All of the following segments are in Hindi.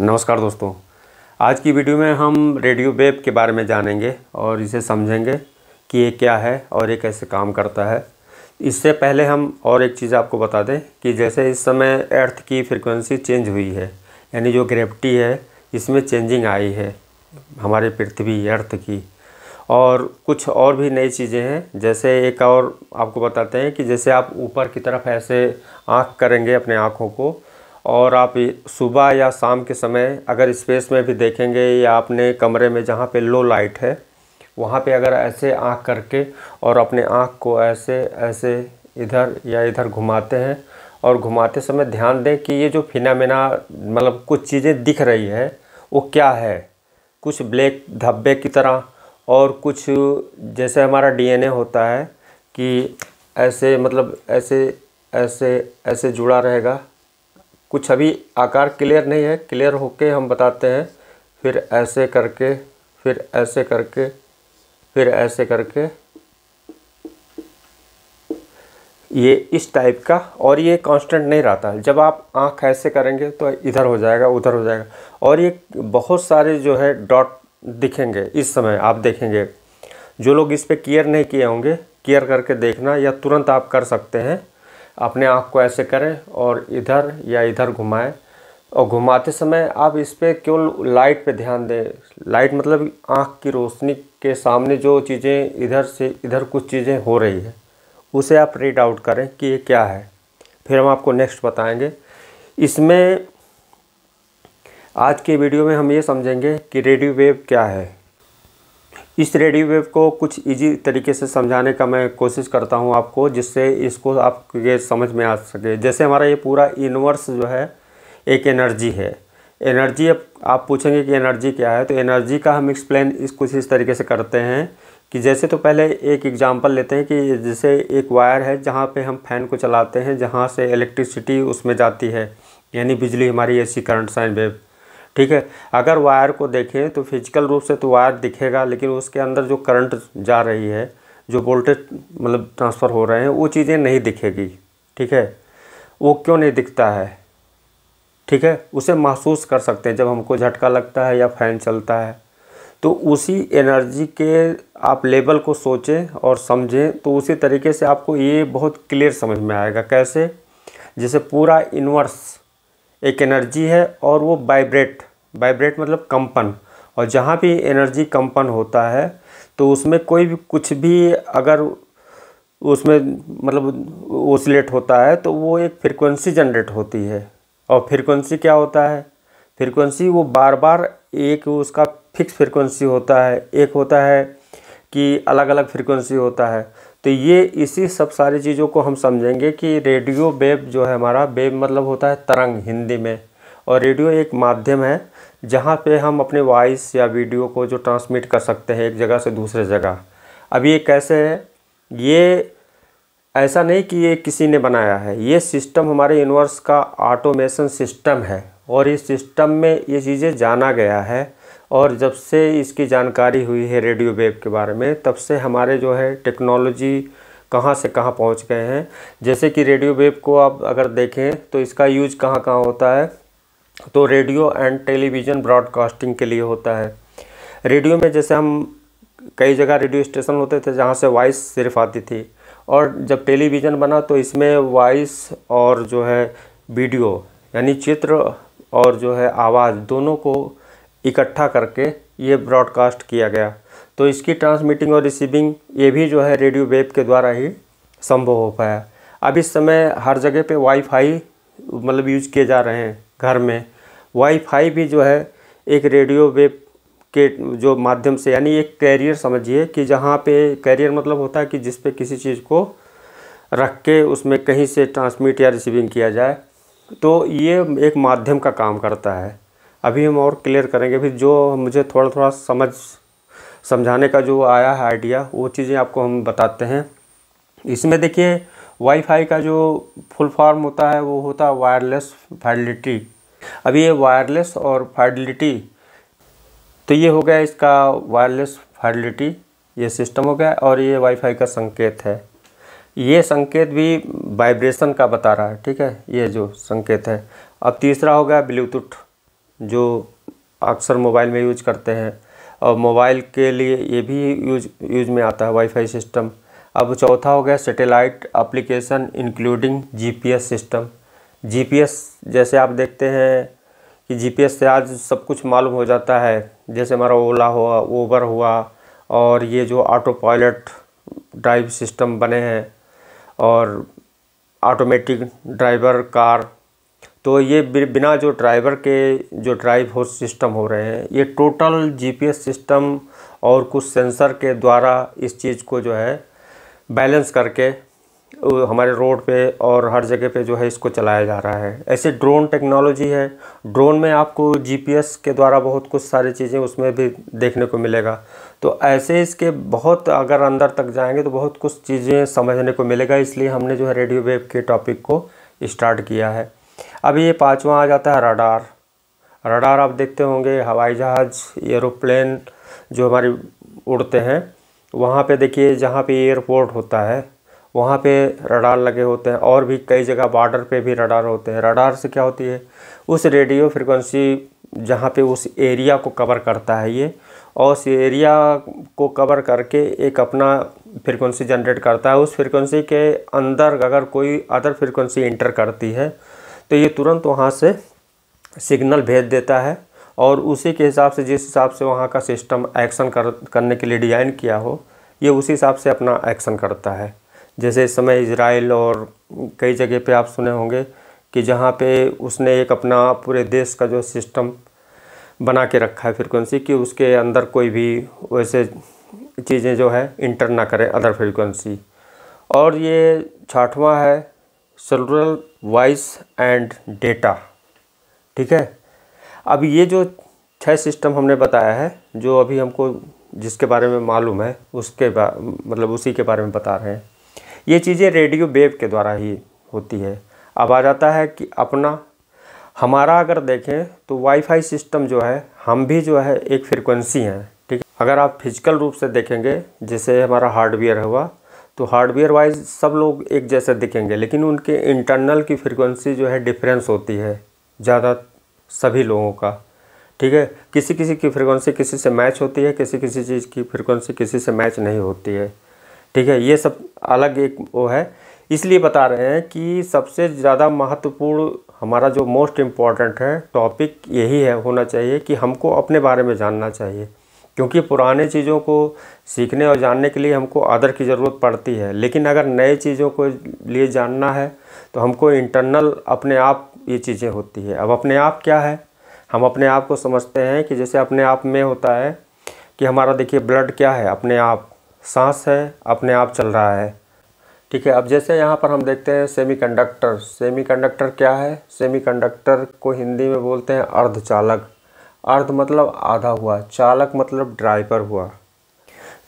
नमस्कार दोस्तों आज की वीडियो में हम रेडियो वेब के बारे में जानेंगे और इसे समझेंगे कि ये क्या है और ये कैसे काम करता है इससे पहले हम और एक चीज़ आपको बता दें कि जैसे इस समय अर्थ की फ्रिक्वेंसी चेंज हुई है यानी जो ग्रेविटी है इसमें चेंजिंग आई है हमारे पृथ्वी अर्थ की और कुछ और भी नई चीज़ें हैं जैसे एक और आपको बताते हैं कि जैसे आप ऊपर की तरफ ऐसे आँख करेंगे अपने आँखों को और आप सुबह या शाम के समय अगर स्पेस में भी देखेंगे या आपने कमरे में जहाँ पे लो लाइट है वहाँ पे अगर ऐसे आँख करके और अपने आँख को ऐसे ऐसे इधर या इधर घुमाते हैं और घुमाते समय ध्यान दें कि ये जो फिनामिना मतलब कुछ चीज़ें दिख रही है वो क्या है कुछ ब्लैक धब्बे की तरह और कुछ जैसे हमारा डीएनए होता है कि ऐसे मतलब ऐसे ऐसे ऐसे जुड़ा रहेगा कुछ अभी आकार क्लियर नहीं है क्लियर होके हम बताते हैं फिर ऐसे करके फिर ऐसे करके फिर ऐसे करके ये इस टाइप का और ये कांस्टेंट नहीं रहता है जब आप आँख ऐसे करेंगे तो इधर हो जाएगा उधर हो जाएगा और ये बहुत सारे जो है डॉट दिखेंगे इस समय आप देखेंगे जो लोग इस पर केयर नहीं किए होंगे केयर करके देखना या तुरंत आप कर सकते हैं अपने आँख को ऐसे करें और इधर या इधर घुमाएं और घुमाते समय आप इस पर केवल लाइट पे ध्यान दें लाइट मतलब आँख की रोशनी के सामने जो चीज़ें इधर से इधर कुछ चीज़ें हो रही है उसे आप रीड आउट करें कि ये क्या है फिर हम आपको नेक्स्ट बताएंगे इसमें आज के वीडियो में हम ये समझेंगे कि रेडियो वेव क्या है इस रेडियो वेव को कुछ इजी तरीके से समझाने का मैं कोशिश करता हूं आपको जिससे इसको आपके समझ में आ सके जैसे हमारा ये पूरा यूनिवर्स जो है एक एनर्जी है एनर्जी आप पूछेंगे कि एनर्जी क्या है तो एनर्जी का हम एक्सप्लेन इस कुछ इस तरीके से करते हैं कि जैसे तो पहले एक एग्जांपल लेते हैं कि जैसे एक वायर है जहाँ पे हम फैन को चलाते हैं जहाँ से इलेक्ट्रिसिटी उसमें जाती है यानी बिजली हमारी ऐसी करंट साइन वेव ठीक है अगर वायर को देखें तो फिजिकल रूप से तो वायर दिखेगा लेकिन उसके अंदर जो करंट जा रही है जो वोल्टेज मतलब ट्रांसफ़र हो रहे हैं वो चीज़ें नहीं दिखेगी ठीक है वो क्यों नहीं दिखता है ठीक है उसे महसूस कर सकते हैं जब हमको झटका लगता है या फैन चलता है तो उसी एनर्जी के आप लेवल को सोचें और समझें तो उसी तरीके से आपको ये बहुत क्लियर समझ में आएगा कैसे जैसे पूरा इन्वर्स एक एनर्जी है और वो वाइब्रेट वाइब्रेट मतलब कंपन और जहाँ भी एनर्जी कंपन होता है तो उसमें कोई भी कुछ भी अगर उसमें मतलब ओसिलेट होता है तो वो एक फ्रिक्वेंसी जनरेट होती है और फ्रिक्वेंसी क्या होता है फ्रिक्वेंसी वो बार बार एक उसका फिक्स फ्रिक्वेंसी होता है एक होता है कि अलग अलग फ्रिक्वेंसी होता है तो ये इसी सब सारी चीज़ों को हम समझेंगे कि रेडियो वेब जो है हमारा वेब मतलब होता है तरंग हिंदी में और रेडियो एक माध्यम है जहाँ पे हम अपने वॉइस या वीडियो को जो ट्रांसमिट कर सकते हैं एक जगह से दूसरे जगह अब ये कैसे है ये ऐसा नहीं कि ये किसी ने बनाया है ये सिस्टम हमारे यूनिवर्स का ऑटोमेशन सिस्टम है और इस सिस्टम में ये चीज़ें जाना गया है और जब से इसकी जानकारी हुई है रेडियो वेव के बारे में तब से हमारे जो है टेक्नोलॉजी कहाँ से कहाँ पहुँच गए हैं जैसे कि रेडियो वेव को आप अगर देखें तो इसका यूज कहाँ कहाँ होता है तो रेडियो एंड टेलीविज़न ब्रॉडकास्टिंग के लिए होता है रेडियो में जैसे हम कई जगह रेडियो स्टेशन होते थे जहाँ से वॉइस सिर्फ आती थी और जब टेलीविज़न बना तो इसमें वॉइस और जो है वीडियो यानी चित्र और जो है आवाज़ दोनों को इकट्ठा करके ये ब्रॉडकास्ट किया गया तो इसकी ट्रांसमिटिंग और रिसीविंग ये भी जो है रेडियो वेब के द्वारा ही संभव हो पाया अब इस समय हर जगह पे वाईफाई मतलब यूज किए जा रहे हैं घर में वाईफाई भी जो है एक रेडियो वेब के जो माध्यम से यानी एक कैरियर समझिए कि जहाँ पे कैरियर मतलब होता है कि जिस पे किसी चीज़ को रख के उसमें कहीं से ट्रांसमिट या रिसीविंग किया जाए तो ये एक माध्यम का काम करता है अभी हम और क्लियर करेंगे फिर जो मुझे थोड़ा थोड़ा समझ समझाने का जो आया है आइडिया वो चीज़ें आपको हम बताते हैं इसमें देखिए वाईफाई का जो फुल फॉर्म होता है वो होता है वायरलेस फैलिटी अब ये वायरलेस और फाइडलिटी तो ये हो गया इसका वायरलेस फाइडलिटी ये सिस्टम हो गया और ये वाईफाई का संकेत है ये संकेत भी वाइब्रेशन का बता रहा है ठीक है ये जो संकेत है अब तीसरा हो गया ब्लूटूथ जो अक्सर मोबाइल में यूज करते हैं और मोबाइल के लिए ये भी यूज यूज में आता है वाईफाई सिस्टम अब चौथा हो गया satellite application including GPS system GPS जैसे आप देखते हैं कि जीपीएस से आज सब कुछ मालूम हो जाता है जैसे हमारा ओला हुआ ओबर हुआ और ये जो ऑटो पायलट ड्राइव सिस्टम बने हैं और ऑटोमेटिक ड्राइवर कार तो ये बिना जो ड्राइवर के जो ड्राइव हो सिस्टम हो रहे हैं ये टोटल जीपीएस सिस्टम और कुछ सेंसर के द्वारा इस चीज़ को जो है बैलेंस करके हमारे रोड पे और हर जगह पे जो है इसको चलाया जा रहा है ऐसे ड्रोन टेक्नोलॉजी है ड्रोन में आपको जीपीएस के द्वारा बहुत कुछ सारी चीज़ें उसमें भी देखने को मिलेगा तो ऐसे इसके बहुत अगर अंदर तक जाएंगे तो बहुत कुछ चीज़ें समझने को मिलेगा इसलिए हमने जो है रेडियो वेव के टॉपिक को स्टार्ट किया है अब ये पाँचवा आ जाता है रडार रडार आप देखते होंगे हवाई जहाज़ एरोप्लेन जो हमारी उड़ते हैं वहाँ पे देखिए जहाँ पे एयरपोर्ट होता है वहाँ पे रडार लगे होते हैं और भी कई जगह बॉर्डर पे भी रडार होते हैं रडार से क्या होती है उस रेडियो फ्रिक्वेंसी जहाँ पे उस एरिया को कवर करता है ये और उस एरिया को कवर करके एक अपना फ्रिक्वेंसी जनरेट करता है उस फ्रिक्वेंसी के अंदर अगर कोई अदर फ्रिक्वेंसी इंटर करती है तो ये तुरंत वहाँ से सिग्नल भेज देता है और उसी के हिसाब से जिस हिसाब से वहाँ का सिस्टम एक्शन कर करने के लिए डिज़ाइन किया हो ये उसी हिसाब से अपना एक्शन करता है जैसे इस समय इसराइल और कई जगह पे आप सुने होंगे कि जहाँ पे उसने एक अपना पूरे देश का जो सिस्टम बना के रखा है फ्रिक्वेंसी कि उसके अंदर कोई भी वैसे चीज़ें जो है इंटर ना करें अदर फ्रिक्वेंसी और ये छाठवा है सेलुलर वॉइस एंड डेटा ठीक है अब ये जो छः सिस्टम हमने बताया है जो अभी हमको जिसके बारे में मालूम है उसके मतलब उसी के बारे में बता रहे हैं ये चीज़ें रेडियो वेव के द्वारा ही होती है अब आ जाता है कि अपना हमारा अगर देखें तो वाईफाई सिस्टम जो है हम भी जो है एक फ्रिक्वेंसी हैं ठीक है अगर आप फिजिकल रूप से देखेंगे जैसे हमारा हार्डवेयर हुआ तो हार्डवेयर वाइज सब लोग एक जैसे दिखेंगे लेकिन उनके इंटरनल की फ्रिक्वेंसी जो है डिफरेंस होती है ज़्यादा सभी लोगों का ठीक है किसी किसी की फ्रिक्वेंसी किसी से मैच होती है किसी किसी चीज़ की फ्रिक्वेंसी किसी से मैच नहीं होती है ठीक है ये सब अलग एक वो है इसलिए बता रहे हैं कि सबसे ज़्यादा महत्वपूर्ण हमारा जो मोस्ट इम्पॉर्टेंट है टॉपिक यही है होना चाहिए कि हमको अपने बारे में जानना चाहिए क्योंकि पुराने चीज़ों को सीखने और जानने के लिए हमको आदर की ज़रूरत पड़ती है लेकिन अगर नए चीज़ों को लिए जानना है तो हमको इंटरनल अपने आप ये चीज़ें होती है अब अपने आप क्या है हम अपने आप को समझते हैं कि जैसे अपने आप में होता है कि हमारा देखिए ब्लड क्या है अपने आप सांस है अपने आप चल रहा है ठीक है अब जैसे यहाँ पर हम देखते हैं सेमीकंडक्टर सेमीकंडक्टर क्या है सेमीकंडक्टर को हिंदी में बोलते हैं अर्धचालक अर्ध मतलब आधा हुआ चालक मतलब ड्राइवर हुआ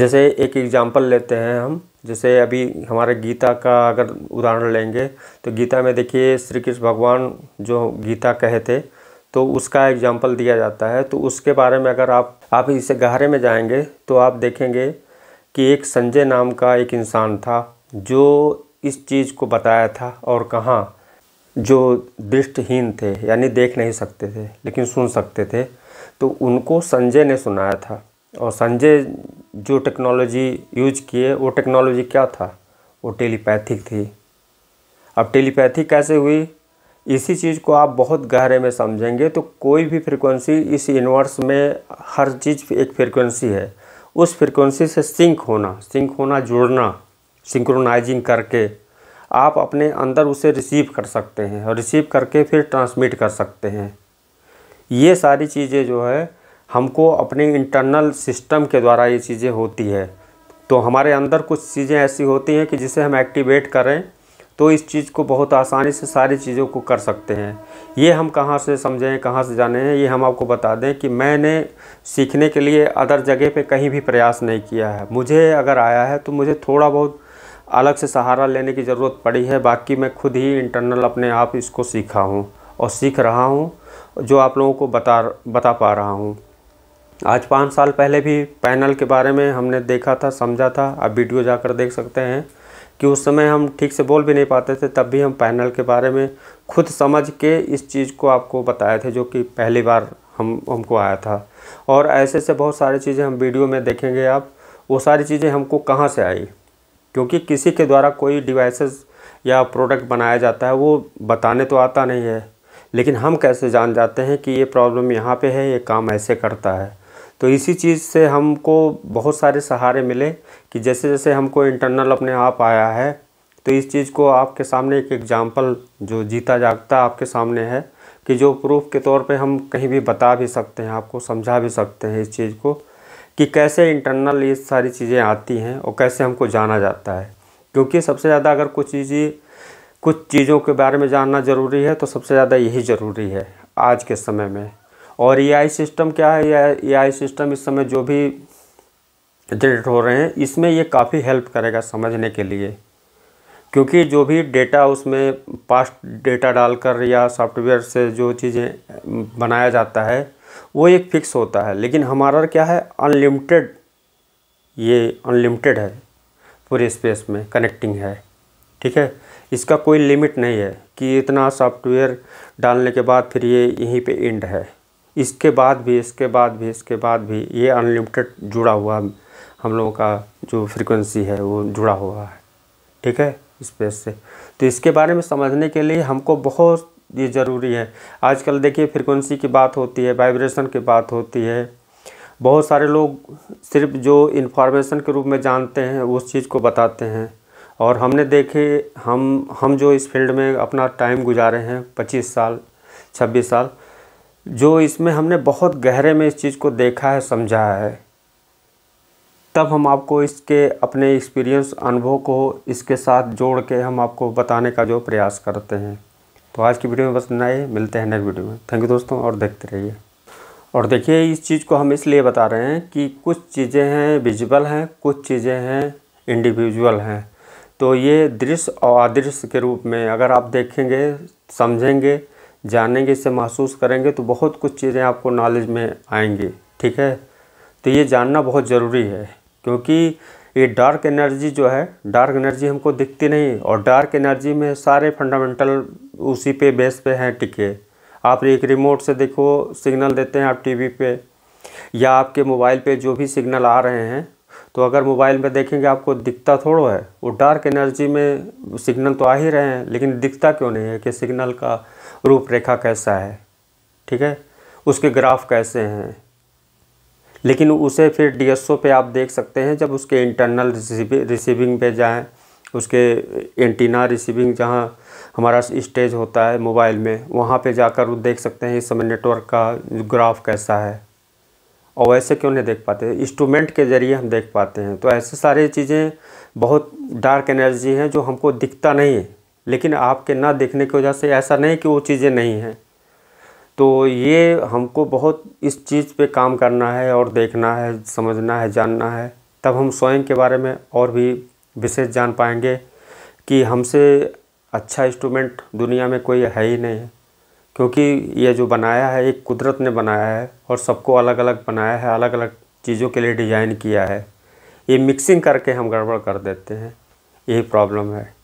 जैसे एक एग्जाम्पल लेते हैं हम जैसे अभी हमारे गीता का अगर उदाहरण लेंगे तो गीता में देखिए श्री कृष्ण भगवान जो गीता कहे थे तो उसका एग्जाम्पल दिया जाता है तो उसके बारे में अगर आप आप इसे गहरे में जाएंगे तो आप देखेंगे कि एक संजय नाम का एक इंसान था जो इस चीज़ को बताया था और कहाँ जो दृष्टिहीन थे यानी देख नहीं सकते थे लेकिन सुन सकते थे तो उनको संजय ने सुनाया था और संजय जो टेक्नोलॉजी यूज किए वो टेक्नोलॉजी क्या था वो टेलीपैथिक थी अब टेलीपैथी कैसे हुई इसी चीज़ को आप बहुत गहरे में समझेंगे तो कोई भी फ्रीक्वेंसी इस यूनिवर्स में हर चीज़ एक फ्रीक्वेंसी है उस फ्रिक्वेंसी से सिंक होना सिंक होना जुड़ना सिंक्रोनाइजिंग करके आप अपने अंदर उसे रिसीव कर सकते हैं और रिसीव करके फिर ट्रांसमिट कर सकते हैं ये सारी चीज़ें जो है हमको अपने इंटरनल सिस्टम के द्वारा ये चीज़ें होती है तो हमारे अंदर कुछ चीज़ें ऐसी होती हैं कि जिसे हम एक्टिवेट करें तो इस चीज़ को बहुत आसानी से सारी चीज़ों को कर सकते हैं ये हम कहाँ से समझें कहाँ से जाने हैं ये हम आपको बता दें कि मैंने सीखने के लिए अदर जगह पे कहीं भी प्रयास नहीं किया है मुझे अगर आया है तो मुझे थोड़ा बहुत अलग से सहारा लेने की ज़रूरत पड़ी है बाकी मैं खुद ही इंटरनल अपने आप इसको सीखा हूँ और सीख रहा हूँ जो आप लोगों को बता बता पा रहा हूँ आज पाँच साल पहले भी पैनल के बारे में हमने देखा था समझा था आप वीडियो जाकर देख सकते हैं कि उस समय हम ठीक से बोल भी नहीं पाते थे तब भी हम पैनल के बारे में खुद समझ के इस चीज़ को आपको बताए थे जो कि पहली बार हम हमको आया था और ऐसे से बहुत सारी चीज़ें हम वीडियो में देखेंगे आप वो सारी चीज़ें हमको कहाँ से आई क्योंकि किसी के द्वारा कोई डिवाइसेस या प्रोडक्ट बनाया जाता है वो बताने तो आता नहीं है लेकिन हम कैसे जान जाते हैं कि ये प्रॉब्लम यहाँ पे है ये काम ऐसे करता है तो इसी चीज़ से हमको बहुत सारे सहारे मिले कि जैसे जैसे हमको इंटरनल अपने आप आया है तो इस चीज़ को आपके सामने एक एग्ज़ाम्पल जो जीता जागता आपके सामने है कि जो प्रूफ के तौर पे हम कहीं भी बता भी सकते हैं आपको समझा भी सकते हैं इस चीज़ को कि कैसे इंटरनल ये सारी चीज़ें आती हैं और कैसे हमको जाना जाता है क्योंकि सबसे ज़्यादा अगर कुछ चीज़ें कुछ चीज़ों के बारे में जानना ज़रूरी है तो सबसे ज़्यादा यही ज़रूरी है आज के समय में और ए सिस्टम क्या है ए सिस्टम इस समय जो भी जनरेट हो रहे हैं इसमें ये काफ़ी हेल्प करेगा समझने के लिए क्योंकि जो भी डेटा उसमें पास्ट डेटा डालकर या सॉफ्टवेयर से जो चीज़ें बनाया जाता है वो एक फिक्स होता है लेकिन हमारा क्या है अनलिमिटेड ये अनलिमिटेड है पूरे स्पेस में कनेक्टिंग है ठीक है इसका कोई लिमिट नहीं है कि इतना सॉफ्टवेयर डालने के बाद फिर ये यहीं पे एंड है इसके बाद भी इसके बाद भी इसके बाद भी ये अनलिमिटेड जुड़ा हुआ हम लोगों का जो फ्रिक्वेंसी है वो जुड़ा हुआ है ठीक है स्पेस से तो इसके बारे में समझने के लिए हमको बहुत ये ज़रूरी है आजकल देखिए फ्रिक्वेंसी की बात होती है वाइब्रेशन की बात होती है बहुत सारे लोग सिर्फ जो इन्फॉर्मेशन के रूप में जानते हैं उस चीज़ को बताते हैं और हमने देखे हम हम जो इस फील्ड में अपना टाइम गुजारे हैं पच्चीस साल छब्बीस साल जो इसमें हमने बहुत गहरे में इस चीज़ को देखा है समझा है तब हम आपको इसके अपने एक्सपीरियंस अनुभव को इसके साथ जोड़ के हम आपको बताने का जो प्रयास करते हैं तो आज की वीडियो में बस नए मिलते हैं नेक्स्ट वीडियो में थैंक यू दोस्तों और देखते रहिए और देखिए इस चीज़ को हम इसलिए बता रहे हैं कि कुछ चीज़ें हैं विजिबल हैं कुछ चीज़ें हैं इंडिविजुअल हैं तो ये दृश्य और अदृश्य के रूप में अगर आप देखेंगे समझेंगे जानेंगे इसे महसूस करेंगे तो बहुत कुछ चीज़ें आपको नॉलेज में आएंगी ठीक है तो ये जानना बहुत ज़रूरी है क्योंकि ये डार्क एनर्जी जो है डार्क एनर्जी हमको दिखती नहीं और डार्क एनर्जी में सारे फंडामेंटल उसी पे बेस पे हैं टिके आप एक रिमोट से देखो सिग्नल देते हैं आप टीवी पे या आपके मोबाइल पे जो भी सिग्नल आ रहे हैं तो अगर मोबाइल में देखेंगे आपको दिखता थोड़ा है वो डार्क एनर्जी में सिग्नल तो आ ही रहे हैं लेकिन दिखता क्यों नहीं है कि सिग्नल का रूपरेखा कैसा है ठीक है उसके ग्राफ कैसे हैं लेकिन उसे फिर डीएसओ पे आप देख सकते हैं जब उसके इंटरनल रिसीविंग पे जाएं उसके एंटीना रिसीविंग जहाँ हमारा स्टेज होता है मोबाइल में वहाँ पे जाकर देख सकते हैं इस समय नेटवर्क का ग्राफ कैसा है और वैसे क्यों नहीं देख पाते इंस्ट्रूमेंट के ज़रिए हम देख पाते हैं तो ऐसे सारी चीज़ें बहुत डार्क एनर्जी हैं जो हमको दिखता नहीं है लेकिन आपके ना देखने की वजह से ऐसा नहीं कि वो चीज़ें नहीं हैं तो ये हमको बहुत इस चीज़ पे काम करना है और देखना है समझना है जानना है तब हम स्वयं के बारे में और भी विशेष जान पाएंगे कि हमसे अच्छा इंस्ट्रूमेंट दुनिया में कोई है ही नहीं है क्योंकि ये जो बनाया है एक कुदरत ने बनाया है और सबको अलग अलग बनाया है अलग अलग चीज़ों के लिए डिज़ाइन किया है ये मिक्सिंग करके हम गड़बड़ कर देते हैं यही प्रॉब्लम है